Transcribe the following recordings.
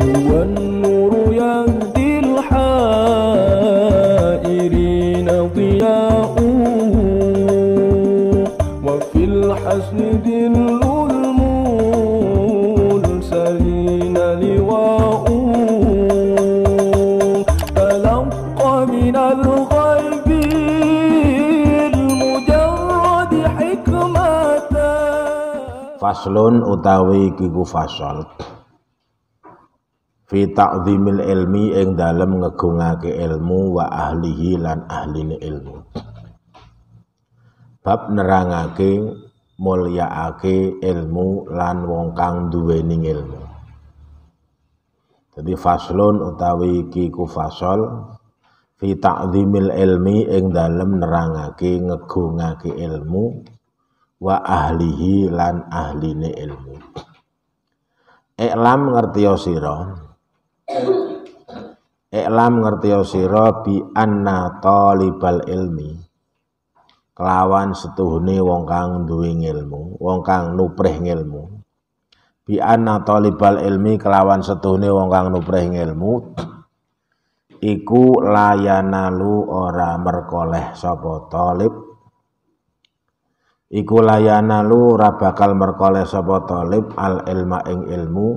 هو النور يهدي الحائرين ضياؤه وفي الحسن دل المرسلين لواؤه تلقى من الغيب المجرد حكمة فصل أداويك kiku fi ta'dhimil ilmi ing dalem ngegungake ilmu wa ahlihi lan ahline ilmu bab nerangake mulyaake ilmu lan wong kang duweni ilmu jadi faslun utawi iki fasol fi ta'dhimil ilmi ing dalem nerangake ngegungake ilmu wa ahlihi lan ahline ilmu Iklam ngerti sira Iklam ngerti ya sira bi anna talibal ilmi kelawan setuhne wong kang duwe ilmu, wong kang nuprih ilmu. Bi anna talibal ilmi kelawan setuhne wong kang nuprih ilmu iku layana lu ora merkoleh sapa talib iku layanalu ora bakal merkoleh sapa talib al ilma ing ilmu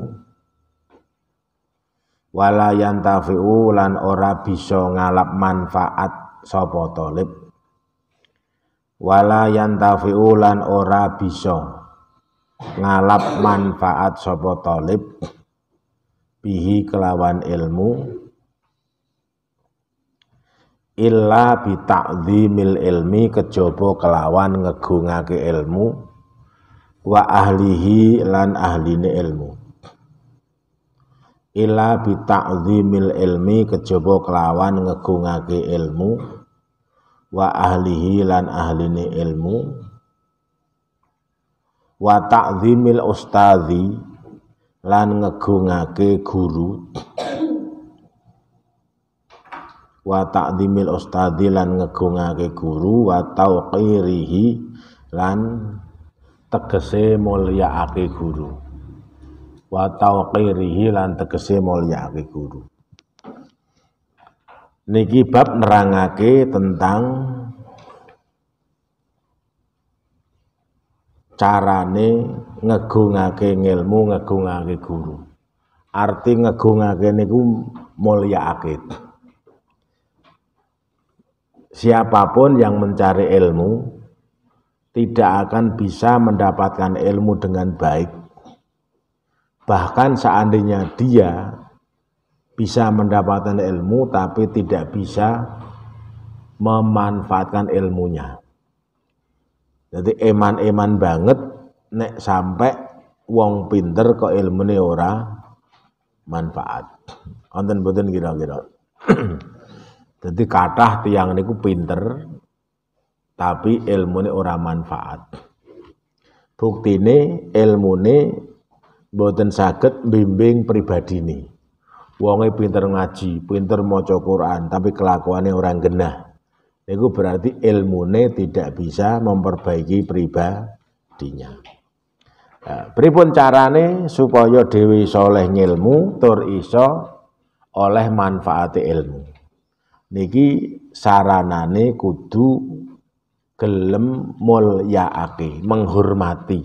wala yantafi'u lan ora bisa ngalap manfaat sapa talib wala yantafi'u lan ora bisa ngalap manfaat sapa talib bihi kelawan ilmu illa mil ilmi kejaba kelawan ngegungake ilmu wa ahlihi lan ahline ilmu ila bita'zimil ilmi kejaba kelawan ngegungake ilmu wa ahlihi lan ahline ilmu wa ta'zimil ustazi lan ngegungake guru wa ta'zimil ustazi lan ngegungake guru wa tauqirihi lan tegese mulyaake guru wa tauqirihi lan tegese mulyake guru niki bab nerangake tentang carane ngegungake ilmu ngegungake guru arti ngegungake niku mulyake siapapun yang mencari ilmu tidak akan bisa mendapatkan ilmu dengan baik Bahkan seandainya dia bisa mendapatkan ilmu tapi tidak bisa memanfaatkan ilmunya. Jadi eman-eman banget nek sampai wong pinter ke ilmu ora manfaat. Konten boten kira-kira. Jadi kathah tiang niku pinter tapi ilmu ora manfaat. bukti ini ilmu ini boten sakit bimbing pribadi ini. Wonge pinter ngaji, pinter maca Quran, tapi kelakuannya orang genah. Itu berarti ilmune tidak bisa memperbaiki pribadinya. Nah, beripun carane supaya dewi soleh ngilmu tur iso oleh manfaat ilmu. Niki saranane kudu gelem mulyaake, menghormati.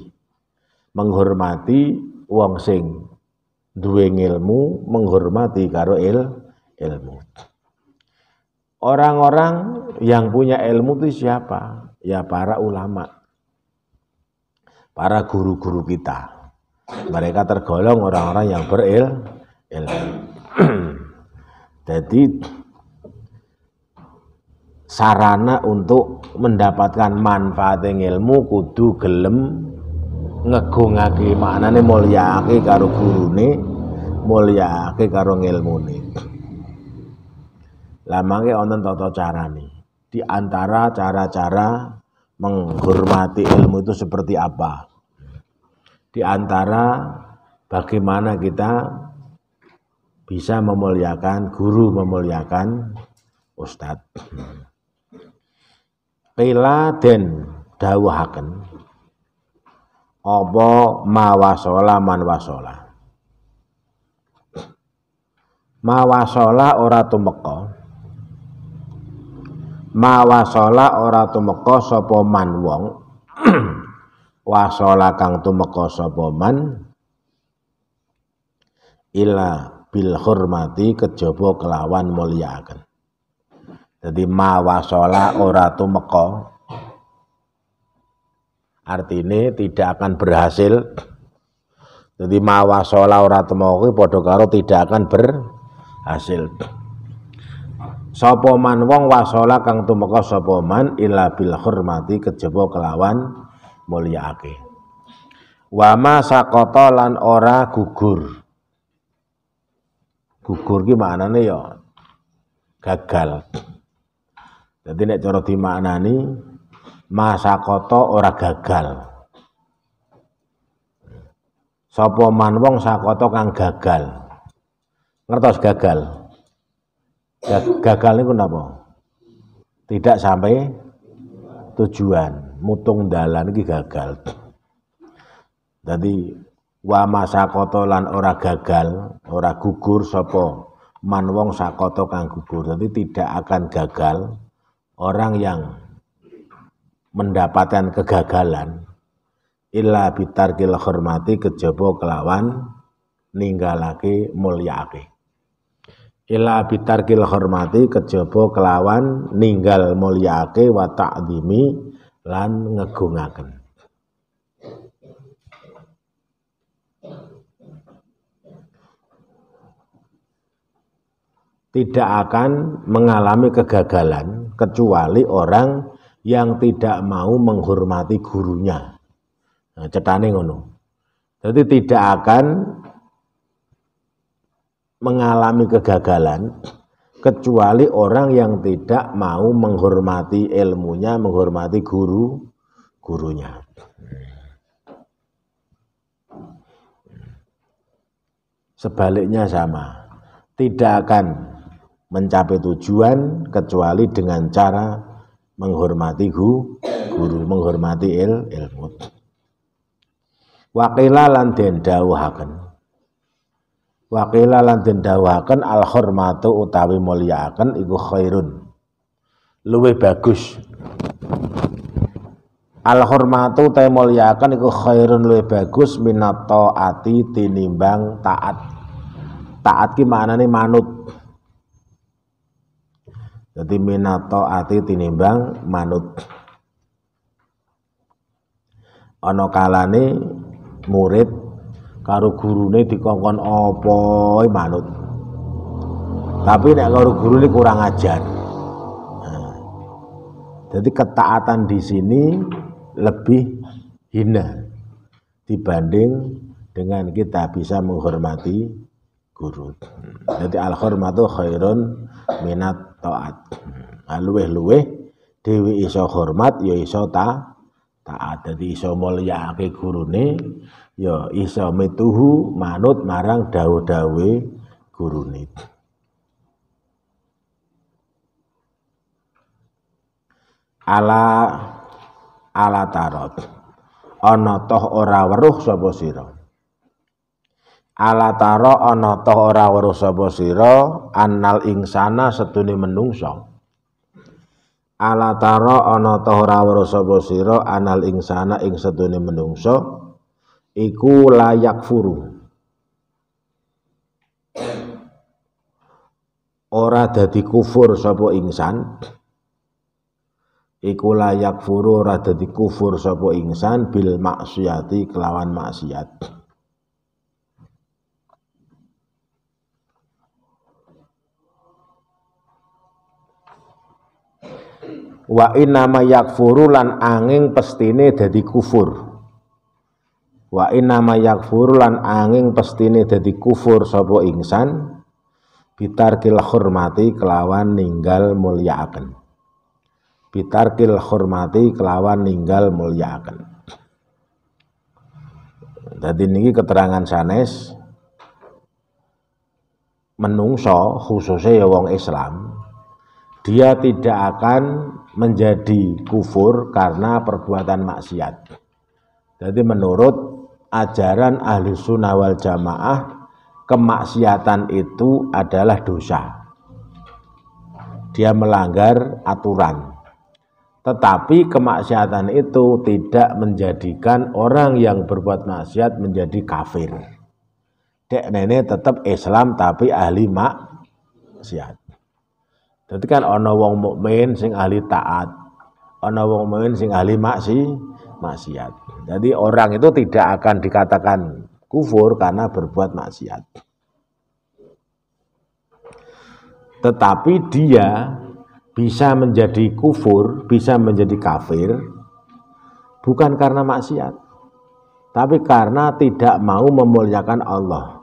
Menghormati wong sing duwe ilmu menghormati karo il, ilmu. Orang-orang yang punya ilmu itu siapa? Ya para ulama. Para guru-guru kita. Mereka tergolong orang-orang yang beril ilmu. Jadi sarana untuk mendapatkan manfaat ilmu kudu gelem ngegungake maknane mulyake karo gurune mulyake karo ngilmune lamange wonten tata carane di antara cara-cara menghormati ilmu itu seperti apa di antara bagaimana kita bisa memuliakan guru memuliakan ustadz Pila den dawahaken apa mawasola man wasola mawasola ora tumeka mawasola ora tumeka sapa man wong wasola kang tumeka sapa man ila bil hormati kejaba kelawan mulyaaken dadi mawasola ora tumeka ini tidak akan berhasil. Jadi mawasola ora temoki tidak akan berhasil. Sopoman wong wasola kang tumeka sopoman man illa bil hormati kejebo kelawan mulyaake. Wama sakoto lan ora gugur. Gugur gimana nih ya gagal. Jadi nek cara dimaknani masakoto ora gagal sopo man wong sakoto kang gagal ngertos gagal gagal ini napa tidak sampai tujuan mutung dalan iki gagal dadi wa koto lan ora gagal ora gugur sopo man wong sakoto kang gugur Jadi tidak akan gagal orang yang mendapatkan kegagalan illa bitarkil hormati kejobo kelawan ninggalake mulyake illa bitarkil hormati kejobo kelawan ninggal mulyake wa ta'zimi lan ngegungaken tidak akan mengalami kegagalan kecuali orang yang tidak mau menghormati gurunya. Nah, cetane ngono. Jadi tidak akan mengalami kegagalan kecuali orang yang tidak mau menghormati ilmunya, menghormati guru gurunya. Sebaliknya sama. Tidak akan mencapai tujuan kecuali dengan cara menghormati gu, guru, menghormati il, ilmu. Wakila lan den dawuhaken. Wakila lan den dawuhaken al hormatu utawi moliakan iku khairun. Luwih bagus. Al hormatu utawi mulyaaken iku khairun luwih bagus minato ati tinimbang taat. Taat ki maknane manut. Jadi minato ati tinimbang manut. Ono kalane murid karo gurune dikongkon apa manut. Tapi nek karo ini kurang ajar. Nah. Jadi ketaatan di sini lebih hina dibanding dengan kita bisa menghormati guru. Jadi al-hormatu khairun minat taat. Aluweh luweh dhewe iso hormat ya iso taat dadi iso mulyake gurune ya iso mituhu manut marang dawuh-dawuhe gurune. Ala ala tarot. Ana toh ora weruh sapa sira. ala taro ana ta ora weruh sapa sira annal insana setune menungso ala taro ana ta ora weruh sapa sira anal insana ing setune menungso iku layak furu ora dadi kufur sapa insan iku layak furu ora dadi kufur sapa insan bil maksiati kelawan maksiat wa inama yakfuru lan angin pestine dadi kufur wa inama yakfuru lan angin pestine dadi kufur sapa ingsan bitarkil hormati kelawan ninggal mulyaaken bitarkil hormati kelawan ninggal mulyaaken dadi niki keterangan sanes menungso khususnya ya wong Islam dia tidak akan menjadi kufur karena perbuatan maksiat. Jadi menurut ajaran ahli sunnah wal jamaah, kemaksiatan itu adalah dosa. Dia melanggar aturan. Tetapi kemaksiatan itu tidak menjadikan orang yang berbuat maksiat menjadi kafir. Dek nenek tetap Islam tapi ahli maksiat. Jadi kan ono wong mukmin sing ahli taat, ono wong mukmin sing ahli maksi maksiat. Jadi orang itu tidak akan dikatakan kufur karena berbuat maksiat. Tetapi dia bisa menjadi kufur, bisa menjadi kafir bukan karena maksiat, tapi karena tidak mau memuliakan Allah,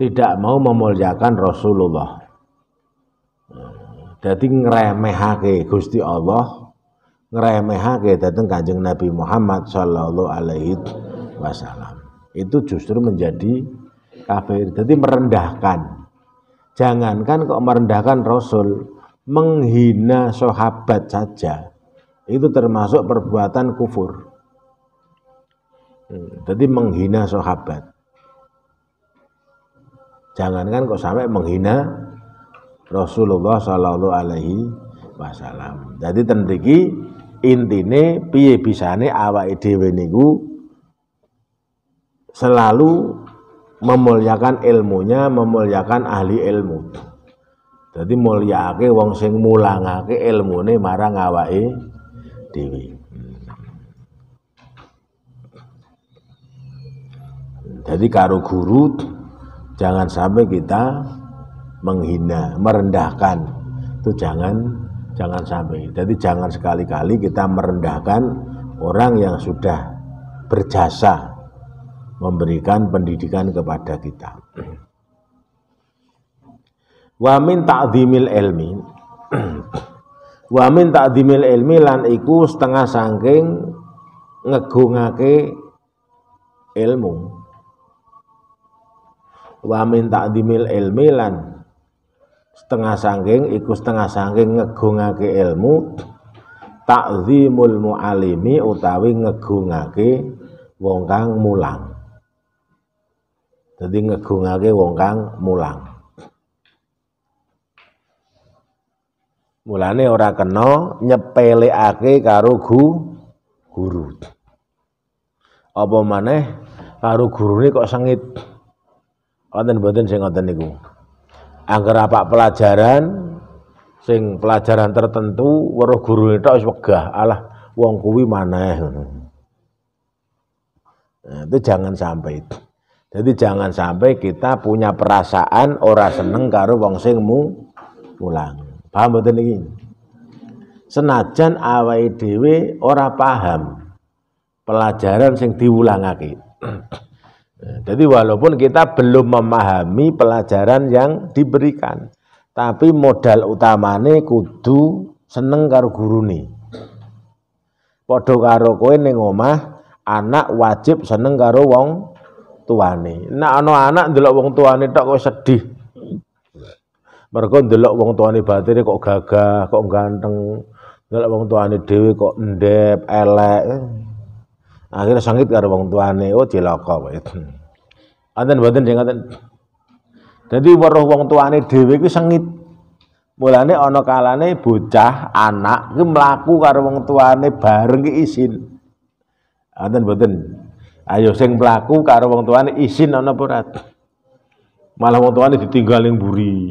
tidak mau memuliakan Rasulullah, jadi ngeremehake Gusti Allah, ngeremehake dateng Kanjeng Nabi Muhammad sallallahu alaihi wasallam. Itu justru menjadi kafir. Jadi merendahkan. Jangankan kok merendahkan Rasul, menghina sahabat saja. Itu termasuk perbuatan kufur. Jadi hmm, menghina sahabat. Jangankan kok sampai menghina Rasulullah Shallallahu Alaihi Wasallam. Jadi tembiki intine piye bisane awake dhewe niku selalu memuliakan ilmunya, memuliakan ahli ilmu. Jadi mulyake wong sing mulangake ilmune marang awake dhewe. Jadi karo guru jangan sampai kita menghina, merendahkan. Itu jangan jangan sampai. Jadi jangan sekali-kali kita merendahkan orang yang sudah berjasa memberikan pendidikan kepada kita. Wa min ta'dhimil ilmi Wa min ta'dhimil ilmi lan iku setengah sangking ngegungake ilmu. Wa min ta'dhimil ilmi lan setengah sangking iku setengah sangking ngegungake ilmu takzimul mualimi utawi ngegungake wong kang mulang jadi ngegungake wong kang mulang mulane ora kena nyepelekake karo gu, guru apa maneh karo gurune kok sengit wonten boten sing ngoten niku Angger apa pelajaran sing pelajaran tertentu weruh guru itu harus wegah alah wong kuwi maneh Nah, itu jangan sampai itu. Jadi jangan sampai kita punya perasaan ora seneng karo wong sing mu Paham betul ini Senajan awai dewi ora paham pelajaran sing diwulangake. Nah, jadi walaupun kita belum memahami pelajaran yang diberikan, tapi modal utamane kudu seneng karo gurune. Padha karo kowe ning omah, anak wajib seneng karo wong tuane. Nek ana anak ndelok wong tuane tok kok sedih. Mergo ndelok wong tuane batere kok gagah, kok ganteng. Ndelok wong tuane dhewe kok endep, elek akhirnya sengit karo wong tuane oh cilaka kowe anten mboten nggih ngoten dadi weruh wong tuane dhewe kuwi sengit mulane ana kalane bocah anak kuwi mlaku karo wong tuane bareng ki isin anten mboten ayo sing mlaku karo wong tuane isin ana apa malah wong tuane ditinggal ning buri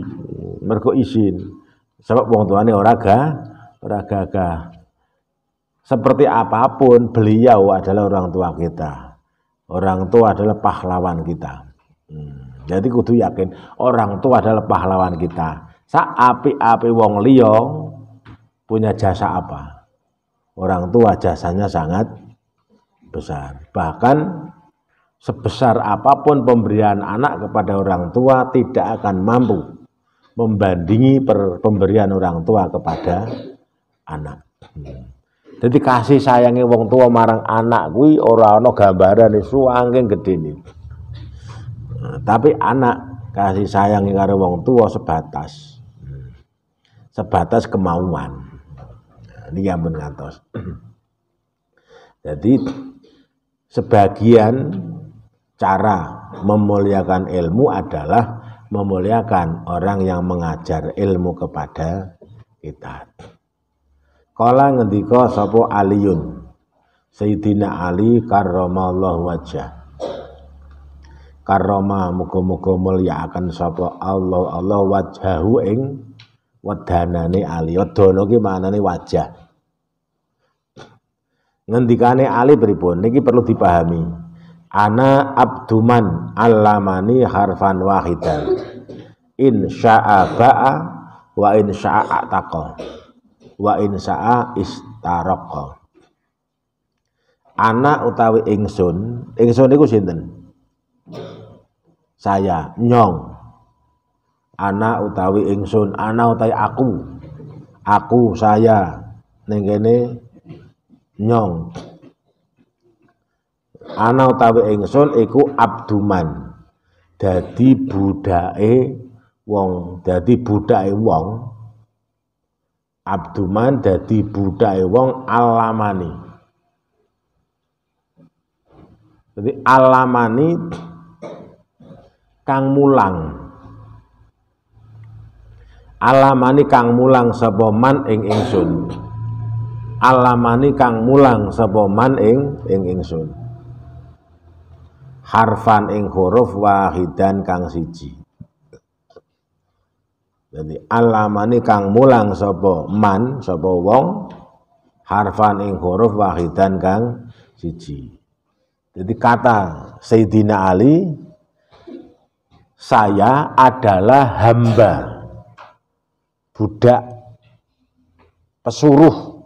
mergo isin sebab wong tuane ora gah ora gagah seperti apapun, beliau adalah orang tua kita. Orang tua adalah pahlawan kita. Hmm. Jadi kudu yakin, orang tua adalah pahlawan kita. Sa api-api wong liyo punya jasa apa? Orang tua jasanya sangat besar. Bahkan sebesar apapun pemberian anak kepada orang tua tidak akan mampu membandingi per pemberian orang tua kepada anak. Hmm. Jadi kasih sayangnya wong tua marang anak kuwi ora ana gambaran suangking ini. Nah, tapi anak kasih sayangnya karo wong tua sebatas. Sebatas kemauan. Nah, ini yang mengatos. Jadi sebagian cara memuliakan ilmu adalah memuliakan orang yang mengajar ilmu kepada kita. Kala ngendika sapa Aliun. Sayyidina Ali karramallahu wajah. Karoma muga-muga akan sapa Allah Allah wajahu ing wedanane Ali. Wedana ki manane wajah. Ngendikane Ali pripun niki perlu dipahami. Ana abduman alamani harfan wahidan. In sya'a ba'a wa in sya'a taqa wa insa'a istaroko anak utawi ingsun ingsun niku sinten saya nyong anak utawi ingsun anak utawi aku aku saya ning kene nyong anak utawi ingsun iku abduman dadi budake wong dadi budake wong abduman dadi budake wong alamani jadi alamani kang mulang alamani kang mulang sapa man ing ingsun alamani kang mulang sapa man ing ing ingsun harfan ing huruf wahidan kang siji jadi alamani kang mulang sopo man sopo wong harfan ing huruf wahidan kang siji. Jadi kata Sayyidina Ali saya adalah hamba budak pesuruh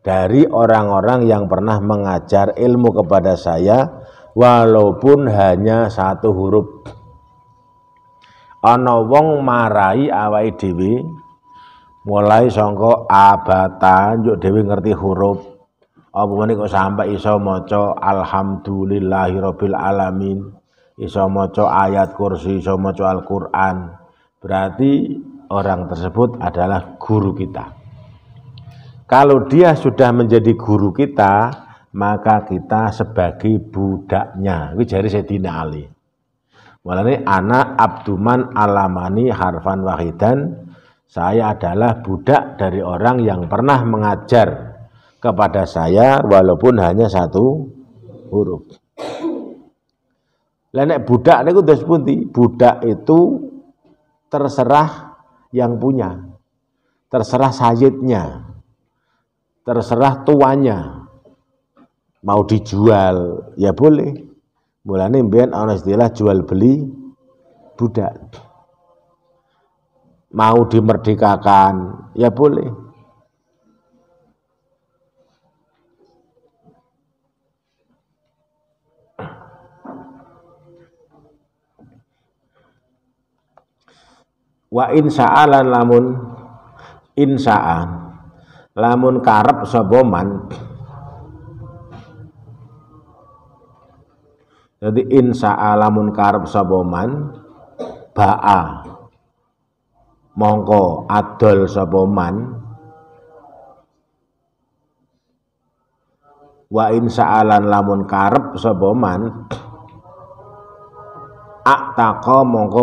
dari orang-orang yang pernah mengajar ilmu kepada saya walaupun hanya satu huruf ana wong marai awake dhewe mulai sangka abata njuk dhewe ngerti huruf apa meneh kok sampai iso maca alhamdulillahirabbil alamin iso maca ayat kursi iso maca Al-Qur'an berarti orang tersebut adalah guru kita kalau dia sudah menjadi guru kita maka kita sebagai budaknya itu jari Sayyidina Ali Walani anak abduman alamani harfan wahidan. Saya adalah budak dari orang yang pernah mengajar kepada saya walaupun hanya satu huruf. Lainnya budak niku dos Budak itu terserah yang punya. Terserah sayidnya. Terserah tuannya. Mau dijual ya boleh Mulane mbiyen ana istilah jual beli budak. Mau dimerdekakan, ya boleh. Wa insa'alan lamun insa'an lamun karep sapa man Jadi insa alamun karep Saboman, ba'a mongko adol Saboman, wa insa alan lamun karep ak tako mongko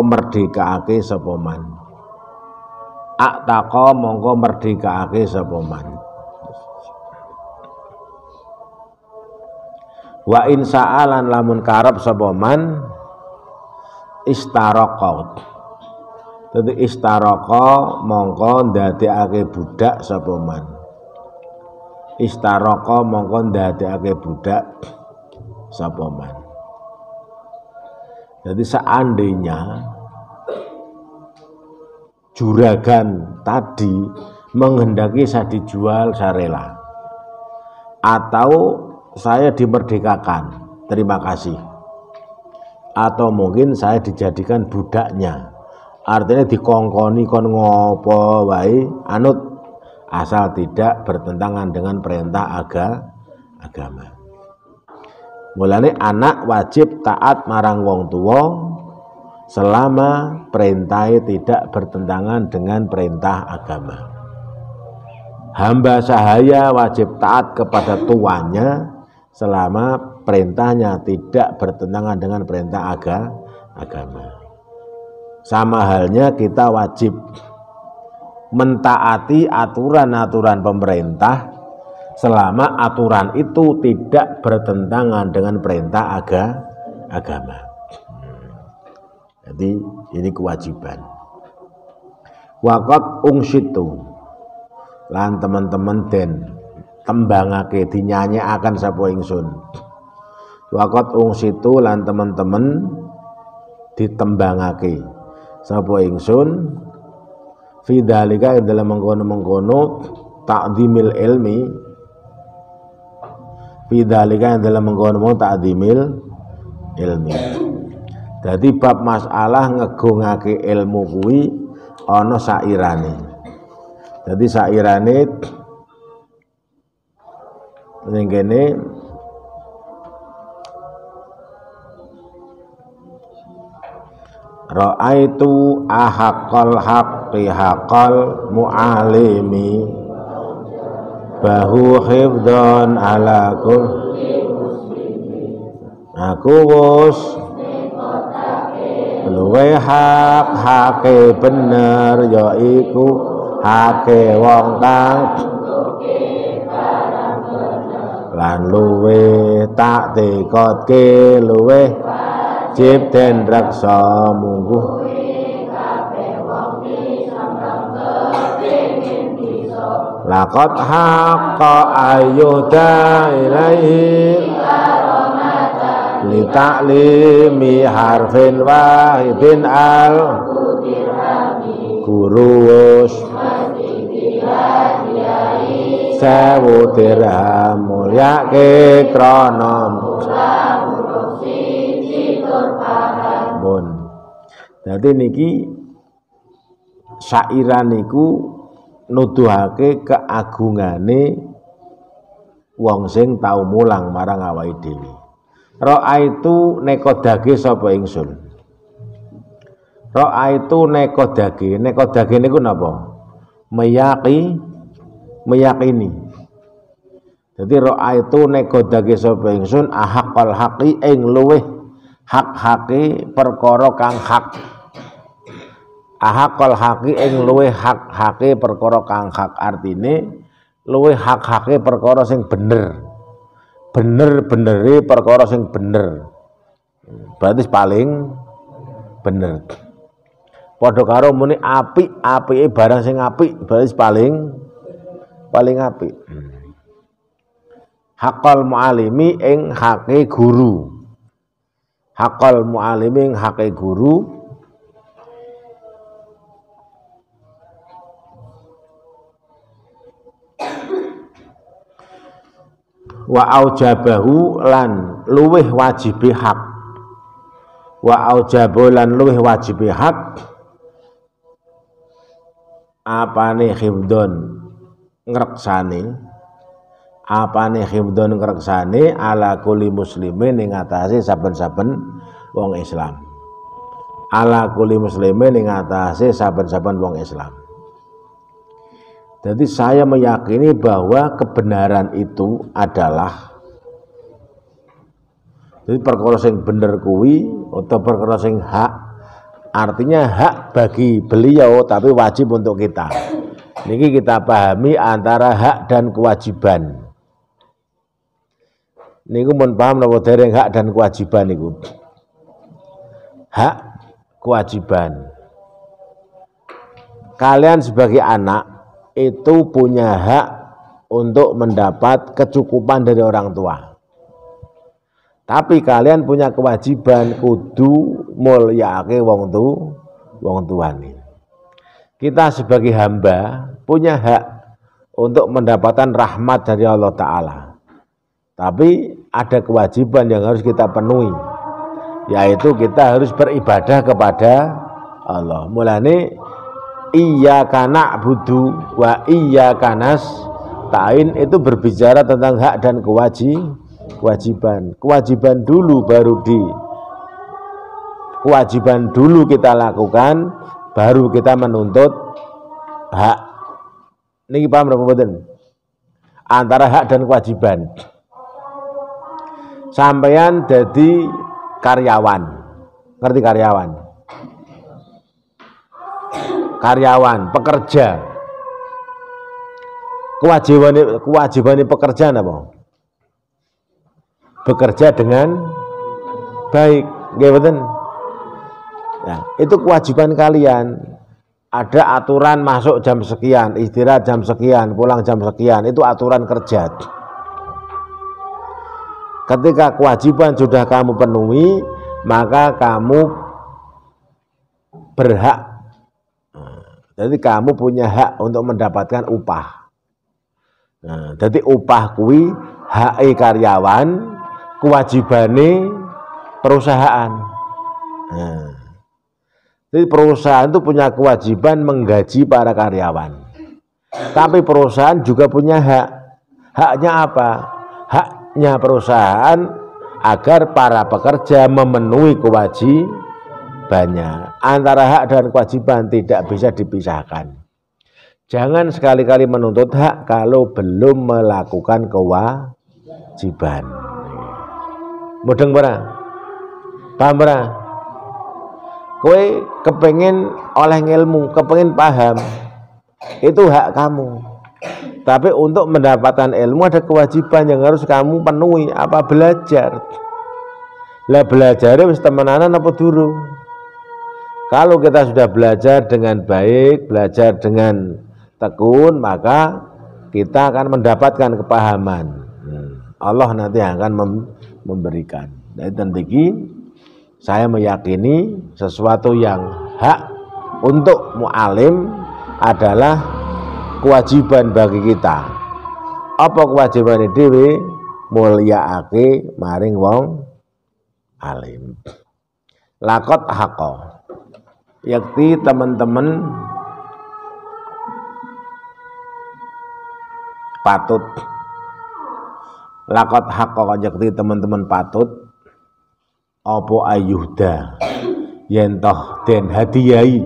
Saboman, ak tako mongko ake Saboman. wa in sa'alan lamun karab sapa man istaraqa dadi istaraqa mongko ndadekake budak sapa man istaraqa mongko ndadekake budak sapa man jadi seandainya juragan tadi menghendaki saya dijual saya rela atau saya dimerdekakan terima kasih atau mungkin saya dijadikan budaknya artinya dikongkoni kon ngopo wae anut asal tidak bertentangan dengan perintah aga, agama mulane anak wajib taat marang wong tua selama perintah tidak bertentangan dengan perintah agama hamba sahaya wajib taat kepada tuannya selama perintahnya tidak bertentangan dengan perintah aga, agama. Sama halnya kita wajib mentaati aturan-aturan pemerintah selama aturan itu tidak bertentangan dengan perintah aga, agama. Jadi ini kewajiban. Wakot ungsitu. Lan teman-teman den tembangake akan sapa ingsun wakot ung situ lan teman-teman ditembangake sapa ingsun fidalika yang dalam mengkono-mengkono takdimil ilmi Fidalika yang dalam mengkono-mengkono takdimil ilmi jadi bab masalah ngegungake ilmu kuwi ana sairane jadi sairane ning kene raaitu ahaqal haqqi haqal muallimi bahu hifdzan ala kul aku wus luwe hak hake bener ya iku wong kang lan luwe tak tekotke luwe cip den raksa mungguh Lakot haqqa ayyuda ilaihi Li ta'limi harfin wahidin al Kurus Masjidilah diayi sewu dirham mulyake krana bon. Dadi niki sairan niku nuduhake keagungane wong sing tau mulang marang awake dhewe. Ra itu neko dage sapa ingsun. Ra itu neko dage, neko dage niku napa? Meyaki meyakini jadi roa itu neko dage sapa ahak ahakal haqi eng luweh hak haki perkoro kang hak ahakal haqi eng luweh hak haki perkoro kang hak artine luweh hak haki perkoro sing bener bener beneri perkoro sing bener berarti paling bener Podokaro muni api api barang sing api berarti paling paling apik. Hmm. Hakal mualimi ing hake guru. Hakal mualimi ing hake guru. wa aujabahu lan luweh wajib hak wa aujabahu lan luweh wajibi hak ne khibdon apa apane khibdun ngreksani ala kulli muslimin ing atase saben-saben wong Islam ala kulli muslimin ing atase saben-saben wong Islam jadi saya meyakini bahwa kebenaran itu adalah jadi perkara sing bener kuwi atau perkara sing hak artinya hak bagi beliau tapi wajib untuk kita Niki kita pahami antara hak dan kewajiban. Niku pun paham napa dereng hak dan kewajiban niku. Hak kewajiban. Kalian sebagai anak itu punya hak untuk mendapat kecukupan dari orang tua. Tapi kalian punya kewajiban kudu mulyake wong tu wong tuane. Kita sebagai hamba punya hak untuk mendapatkan rahmat dari Allah Ta'ala. Tapi ada kewajiban yang harus kita penuhi, yaitu kita harus beribadah kepada Allah. Mulane iya kana budu wa iya kanas tain itu berbicara tentang hak dan kewajiban. kewajiban. Kewajiban dulu baru di kewajiban dulu kita lakukan, baru kita menuntut hak Niki paham apa badan Antara hak dan kewajiban. Sampaian jadi karyawan. Ngerti karyawan? Karyawan, pekerja. Kewajiban kewajiban pekerja apa? Bekerja dengan baik, nggih mboten? Nah, itu kewajiban kalian ada aturan masuk jam sekian, istirahat jam sekian, pulang jam sekian, itu aturan kerja. Ketika kewajiban sudah kamu penuhi, maka kamu berhak. Jadi kamu punya hak untuk mendapatkan upah. Nah, jadi upah kui hak karyawan, kewajibane perusahaan. Nah, jadi perusahaan itu punya kewajiban menggaji para karyawan. Tapi perusahaan juga punya hak. Haknya apa? Haknya perusahaan agar para pekerja memenuhi kewajibannya. Antara hak dan kewajiban tidak bisa dipisahkan. Jangan sekali-kali menuntut hak kalau belum melakukan kewajiban. Mudeng para? Paham kowe kepengen oleh ilmu kepengen paham itu hak kamu tapi untuk mendapatkan ilmu ada kewajiban yang harus kamu penuhi apa belajar lah belajarnya wis temenanan apa durung kalau kita sudah belajar dengan baik belajar dengan tekun maka kita akan mendapatkan kepahaman hmm. Allah nanti akan memberikan Dan nah, tentu saya meyakini sesuatu yang hak untuk mu'alim adalah kewajiban bagi kita apa kewajiban dewi mulia aki maring wong alim lakot hako yakti teman-teman patut lakot hako yakti teman-teman patut apa ayuhda yen toh den hadiahi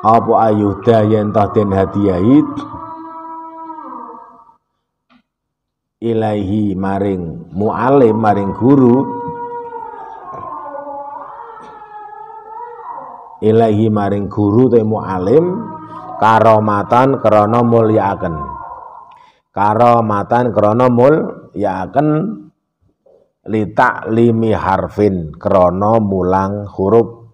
apa ayuhda yen toh den hadiahi ilaihi maring mualim maring guru Ilahi maring guru te mualim karomatan krana mulyaaken karomatan krana mulyaaken litak limi harfin krono mulang huruf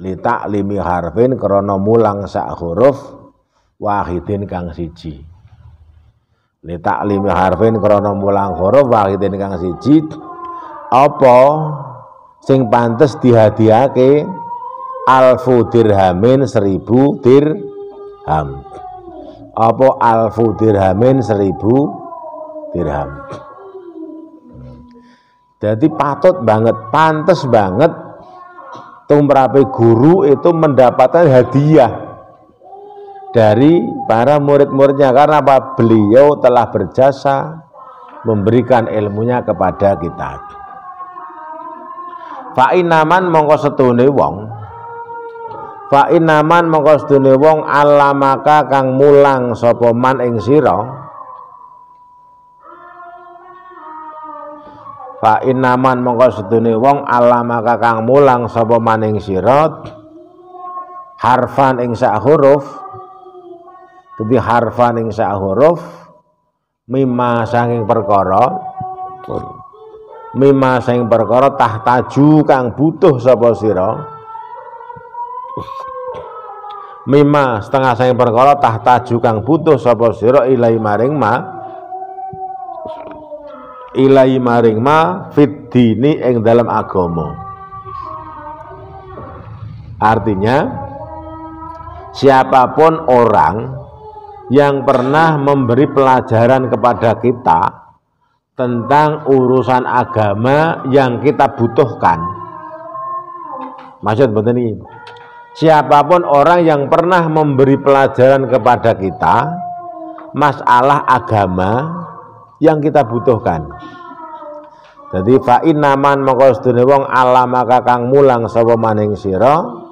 litak limi harfin krono mulang sak huruf wahidin kang siji litak limi harfin krono mulang huruf wahidin kang siji apa sing pantes dihadiake alfu dirhamin seribu dirham apa alfu dirhamin seribu dirham Jadi patut banget, pantas banget tumrape guru itu mendapatkan hadiah dari para murid-muridnya karena apa? Beliau telah berjasa memberikan ilmunya kepada kita. Fa Fa'inaman mongko setune wong fa Fa'inaman mongko setune wong alamaka kang mulang sapa man ing sira fa inaman mongko sedune wong alama kakang mulang sapa maning sirat harfan ing sak huruf dadi harfan ing sak huruf mimma sanging perkara mimma sanging perkara tahtaju kang butuh sapa sira mimma setengah sanging perkara tahtaju kang butuh sapa sira ilahi maring ma ilahi maring ma fit dini ing dalam agomo. artinya siapapun orang yang pernah memberi pelajaran kepada kita tentang urusan agama yang kita butuhkan. Maksud betul ini. Siapapun orang yang pernah memberi pelajaran kepada kita masalah agama yang kita butuhkan. Jadi fa inaman mongko sedune wong alamaka kang mulang sapa maning siro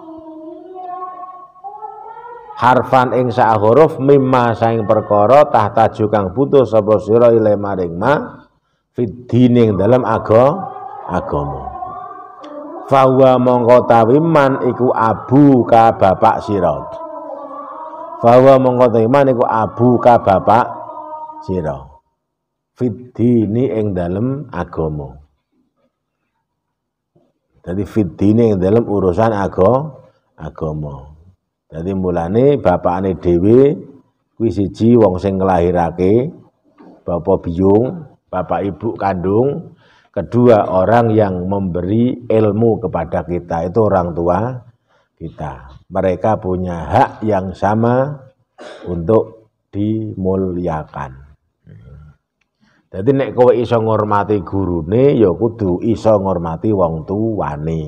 harfan ing sa huruf mimma saing perkara tahta jukang butuh sapa siro ile maring ma fitining dalam ago agama fawa mongko tawiman iku abu ka bapak sira fawa mongko tawiman iku abu ka bapak sira fiddini ing dalam agama jadi ini yang dalam urusan ago agama jadi mulane bapak dewi kuwi siji wong sing nglahirake bapak biung, bapak ibu kandung kedua orang yang memberi ilmu kepada kita itu orang tua kita mereka punya hak yang sama untuk dimuliakan jadi nek kowe iso ngormati gurune ya kudu iso ngormati wong tuwane.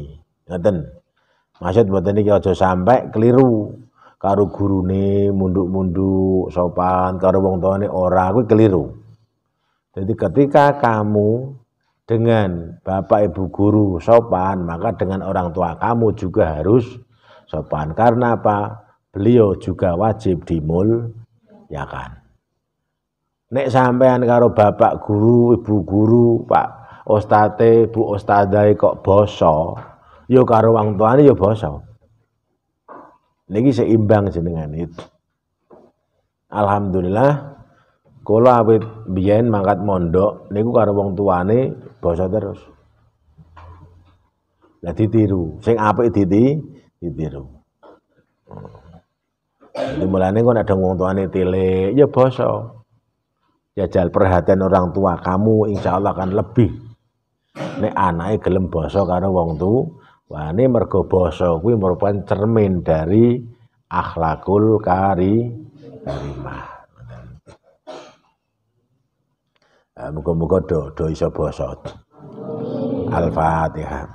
Ngoten. Maksud mboten iki aja sampe keliru. Karo gurune munduk-munduk sopan karo wong tuane ora kuwi keliru. Jadi ketika kamu dengan bapak ibu guru sopan, maka dengan orang tua kamu juga harus sopan. Karena apa? Beliau juga wajib dimul, ya kan? nek sampean karo bapak guru, ibu guru, Pak Ostate, Bu ostadai kok boso, yo karo wang tuane yo boso. Niki seimbang jenengan itu. Alhamdulillah kula awit biyen mangkat mondok niku karo wang tuane boso terus. Lah ditiru, sing apa diti ditiru. Dimulane kok ada wong tuane tilik, ya boso jajal ya, perhatian orang tua kamu insya Allah akan lebih Ini anaknya gelem boso karena wong tu wani mergo boso kuwi merupakan cermin dari akhlakul kari karimah nah, Muga-muga do, do iso boso. Al-Fatihah.